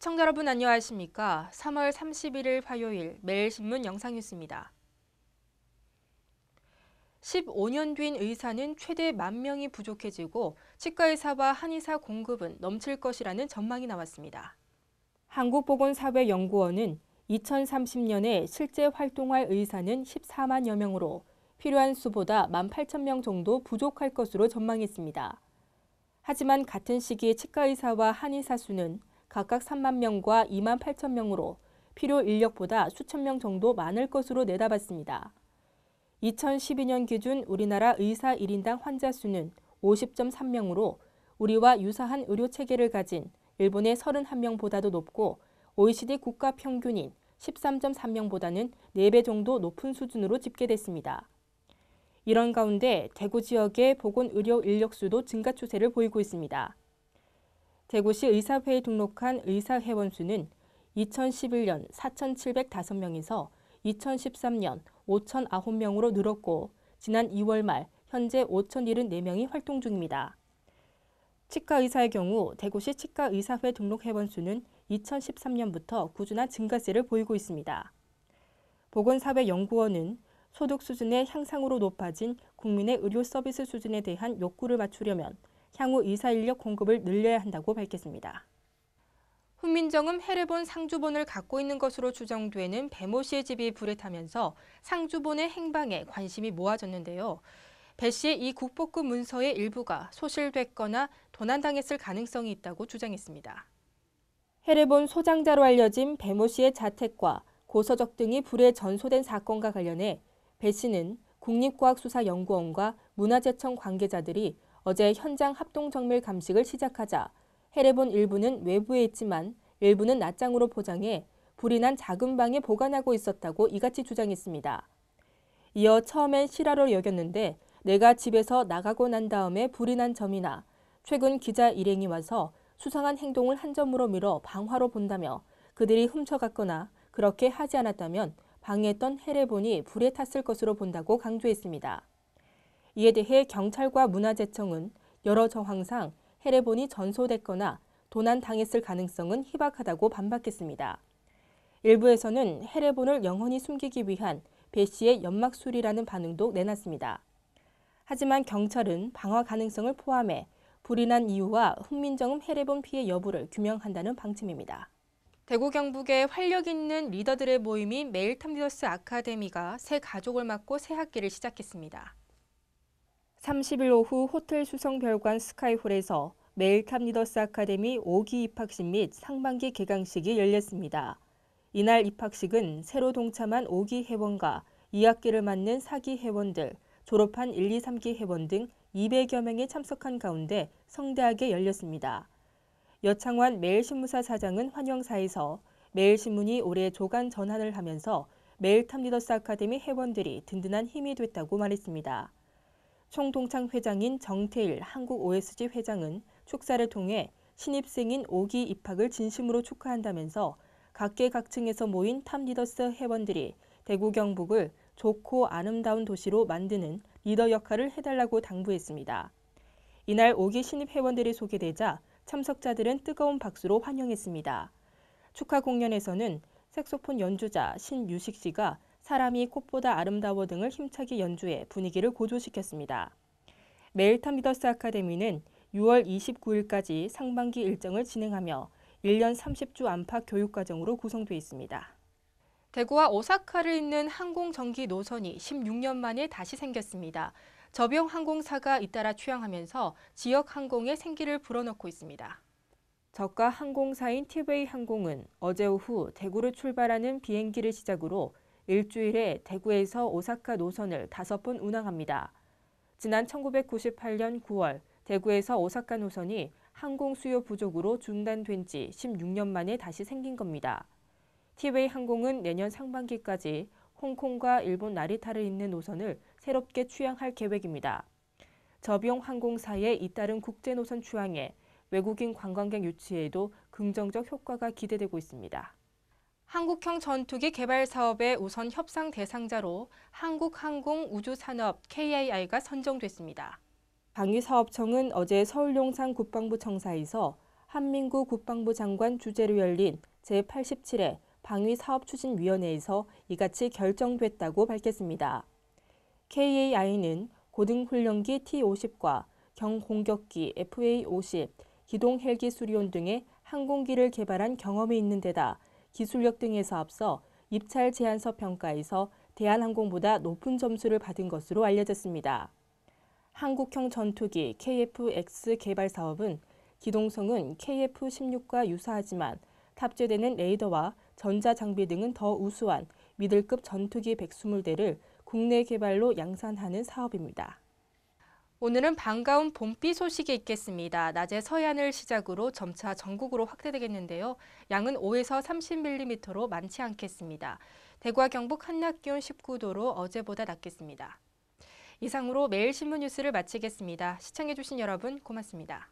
시청자 여러분 안녕하십니까? 3월 31일 화요일 매일신문 영상뉴스입니다. 15년 뒤인 의사는 최대 1만 명이 부족해지고 치과의사와 한의사 공급은 넘칠 것이라는 전망이 나왔습니다. 한국보건사회연구원은 2030년에 실제 활동할 의사는 14만여 명으로 필요한 수보다 1만 8천 명 정도 부족할 것으로 전망했습니다. 하지만 같은 시기에 치과의사와 한의사 수는 각각 3만 명과 2만 8천 명으로 필요 인력보다 수천 명 정도 많을 것으로 내다봤습니다. 2012년 기준 우리나라 의사 1인당 환자 수는 50.3명으로 우리와 유사한 의료 체계를 가진 일본의 31명보다도 높고 OECD 국가 평균인 13.3명보다는 4배 정도 높은 수준으로 집계됐습니다. 이런 가운데 대구 지역의 보건 의료 인력 수도 증가 추세를 보이고 있습니다. 대구시 의사회에 등록한 의사 회원 수는 2011년 4,705명에서 2013년 5,009명으로 늘었고 지난 2월 말 현재 5,074명이 활동 중입니다. 치과 의사의 경우 대구시 치과 의사회 등록 회원 수는 2013년부터 꾸준한 증가세를 보이고 있습니다. 보건사회연구원은 소득 수준의 향상으로 높아진 국민의 의료 서비스 수준에 대한 욕구를 맞추려면 향후 의사 인력 공급을 늘려야 한다고 밝혔습니다. 훈민정음 해를본 상주본을 갖고 있는 것으로 추정되는 배모 씨의 집이 불에 타면서 상주본의 행방에 관심이 모아졌는데요. 배 씨의 이 국복구 문서의 일부가 소실됐거나 도난당했을 가능성이 있다고 주장했습니다. 해를본 소장자로 알려진 배모 씨의 자택과 고서적 등이 불에 전소된 사건과 관련해 배 씨는 국립과학수사연구원과 문화재청 관계자들이 어제 현장 합동정밀 감식을 시작하자 해례본 일부는 외부에 있지만 일부는 낮장으로 포장해 불이 난 작은 방에 보관하고 있었다고 이같이 주장했습니다. 이어 처음엔 실화로 여겼는데 내가 집에서 나가고 난 다음에 불이 난 점이나 최근 기자 일행이 와서 수상한 행동을 한 점으로 밀어 방화로 본다며 그들이 훔쳐갔거나 그렇게 하지 않았다면 방해했던 해레본이 불에 탔을 것으로 본다고 강조했습니다. 이에 대해 경찰과 문화재청은 여러 정황상 헤레본이 전소됐거나 도난당했을 가능성은 희박하다고 반박했습니다. 일부에서는 헤레본을 영원히 숨기기 위한 배 씨의 연막술이라는 반응도 내놨습니다. 하지만 경찰은 방화 가능성을 포함해 불이 난 이유와 훈민정음 해례본 피해 여부를 규명한다는 방침입니다. 대구 경북의 활력 있는 리더들의 모임인 메일탐리더스 아카데미가 새 가족을 맡고 새 학기를 시작했습니다. 30일 오후 호텔 수성별관 스카이홀에서 메일탑 리더스 아카데미 5기 입학식 및 상반기 개강식이 열렸습니다. 이날 입학식은 새로 동참한 5기 회원과 2학기를 맞는 4기 회원들, 졸업한 1, 2, 3기 회원 등 200여 명이 참석한 가운데 성대하게 열렸습니다. 여창환 매일신문사 사장은 환영사에서 매일신문이 올해 조간 전환을 하면서 매일 탑 리더스 아카데미 회원들이 든든한 힘이 됐다고 말했습니다. 총동창 회장인 정태일 한국OSG 회장은 축사를 통해 신입생인 5기 입학을 진심으로 축하한다면서 각계각층에서 모인 탑리더스 회원들이 대구 경북을 좋고 아름다운 도시로 만드는 리더 역할을 해달라고 당부했습니다. 이날 5기 신입 회원들이 소개되자 참석자들은 뜨거운 박수로 환영했습니다. 축하 공연에서는 색소폰 연주자 신유식 씨가 사람이 꽃보다 아름다워 등을 힘차게 연주해 분위기를 고조시켰습니다. 메일탄 미더스 아카데미는 6월 29일까지 상반기 일정을 진행하며 1년 30주 안팎 교육과정으로 구성돼 있습니다. 대구와 오사카를 잇는 항공정기 노선이 16년 만에 다시 생겼습니다. 저병 항공사가 잇따라 취항하면서 지역 항공의 생기를 불어넣고 있습니다. 저가 항공사인 티베 항공은 어제 오후 대구를 출발하는 비행기를 시작으로 일주일에 대구에서 오사카 노선을 다섯 번 운항합니다. 지난 1998년 9월 대구에서 오사카 노선이 항공 수요 부족으로 중단된 지 16년 만에 다시 생긴 겁니다. 티웨이 항공은 내년 상반기까지 홍콩과 일본 나리타를 잇는 노선을 새롭게 취향할 계획입니다. 저비용 항공사의 잇따른 국제 노선 취향에 외국인 관광객 유치에도 긍정적 효과가 기대되고 있습니다. 한국형 전투기 개발 사업의 우선 협상 대상자로 한국항공우주산업 KII가 선정됐습니다. 방위사업청은 어제 서울용산 국방부 청사에서 한민구 국방부 장관 주재로 열린 제87회 방위사업추진위원회에서 이같이 결정됐다고 밝혔습니다. KAI는 고등훈련기 T-50과 경공격기 FA-50, 기동헬기 수리온 등의 항공기를 개발한 경험이 있는 데다 기술력 등에서 앞서 입찰 제안서 평가에서 대한항공보다 높은 점수를 받은 것으로 알려졌습니다. 한국형 전투기 KF-X 개발 사업은 기동성은 KF-16과 유사하지만 탑재되는 레이더와 전자장비 등은 더 우수한 미들급 전투기 120대를 국내 개발로 양산하는 사업입니다. 오늘은 반가운 봄비 소식이 있겠습니다. 낮에 서해안을 시작으로 점차 전국으로 확대되겠는데요. 양은 5에서 30mm로 많지 않겠습니다. 대구와 경북 한낮 기온 19도로 어제보다 낮겠습니다. 이상으로 매일신문 뉴스를 마치겠습니다. 시청해주신 여러분 고맙습니다.